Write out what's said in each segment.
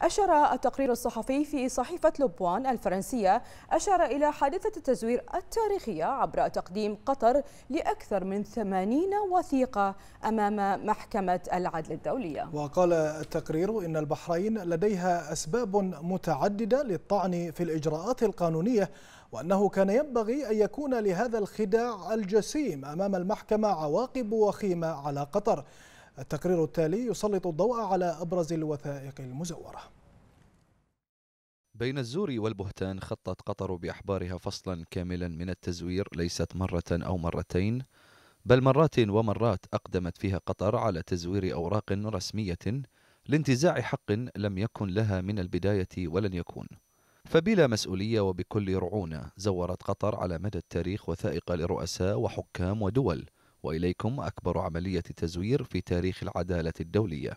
أشار التقرير الصحفي في صحيفة لوبوان الفرنسية أشار إلى حادثة التزوير التاريخية عبر تقديم قطر لأكثر من 80 وثيقة أمام محكمة العدل الدولية وقال التقرير إن البحرين لديها أسباب متعددة للطعن في الإجراءات القانونية وأنه كان ينبغي أن يكون لهذا الخداع الجسيم أمام المحكمة عواقب وخيمة على قطر التقرير التالي يسلط الضوء على أبرز الوثائق المزورة بين الزور والبهتان خطت قطر بأحبارها فصلا كاملا من التزوير ليست مرة أو مرتين بل مرات ومرات أقدمت فيها قطر على تزوير أوراق رسمية لانتزاع حق لم يكن لها من البداية ولن يكون فبلا مسؤولية وبكل رعونة زورت قطر على مدى التاريخ وثائق لرؤساء وحكام ودول وإليكم أكبر عملية تزوير في تاريخ العدالة الدولية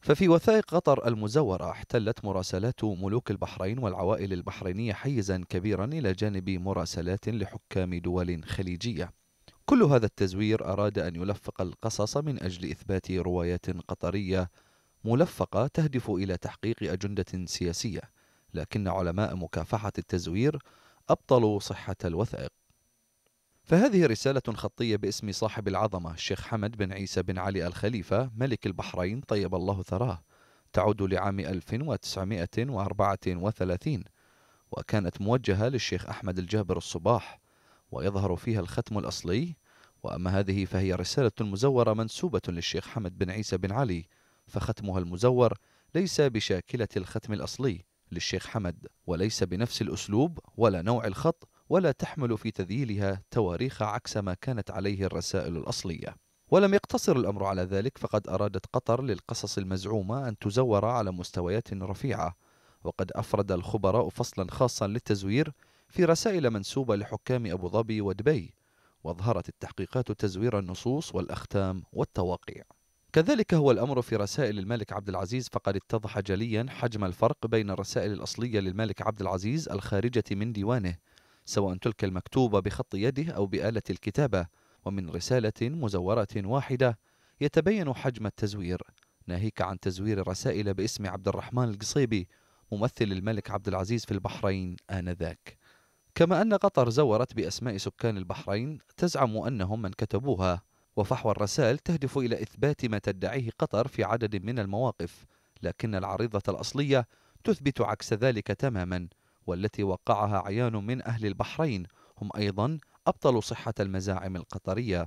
ففي وثائق قطر المزورة احتلت مراسلات ملوك البحرين والعوائل البحرينية حيزا كبيرا إلى جانب مراسلات لحكام دول خليجية كل هذا التزوير أراد أن يلفق القصص من أجل إثبات روايات قطرية ملفقة تهدف إلى تحقيق أجندة سياسية لكن علماء مكافحة التزوير أبطلوا صحة الوثائق فهذه رسالة خطية باسم صاحب العظمة الشيخ حمد بن عيسى بن علي الخليفة ملك البحرين طيب الله ثراه تعود لعام 1934 وكانت موجهة للشيخ أحمد الجابر الصباح ويظهر فيها الختم الأصلي وأما هذه فهي رسالة مزورة منسوبة للشيخ حمد بن عيسى بن علي فختمها المزور ليس بشاكلة الختم الأصلي للشيخ حمد وليس بنفس الأسلوب ولا نوع الخط ولا تحمل في تذييلها تواريخ عكس ما كانت عليه الرسائل الأصلية ولم يقتصر الأمر على ذلك فقد أرادت قطر للقصص المزعومة أن تزور على مستويات رفيعة وقد أفرد الخبراء فصلا خاصا للتزوير في رسائل منسوبة لحكام أبو ظبي ودبي وأظهرت التحقيقات تزوير النصوص والأختام والتواقيع كذلك هو الأمر في رسائل الملك عبد العزيز فقد اتضح جليا حجم الفرق بين الرسائل الأصلية للملك عبد العزيز الخارجة من ديوانه سواء تلك المكتوبة بخط يده أو بآلة الكتابة ومن رسالة مزورة واحدة يتبين حجم التزوير ناهيك عن تزوير رسائل باسم عبد الرحمن القصيبي ممثل الملك عبد العزيز في البحرين آنذاك كما أن قطر زورت بأسماء سكان البحرين تزعم أنهم من كتبوها وفحوى الرسائل تهدف إلى إثبات ما تدعيه قطر في عدد من المواقف لكن العريضة الأصلية تثبت عكس ذلك تماما والتي وقعها عيان من أهل البحرين هم أيضا أبطلوا صحة المزاعم القطرية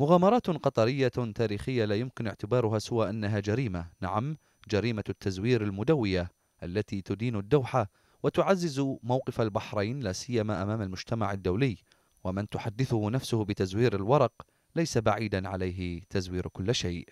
مغامرات قطرية تاريخية لا يمكن اعتبارها سوى أنها جريمة نعم جريمة التزوير المدوية التي تدين الدوحة وتعزز موقف البحرين لا سيما أمام المجتمع الدولي ومن تحدثه نفسه بتزوير الورق ليس بعيدا عليه تزوير كل شيء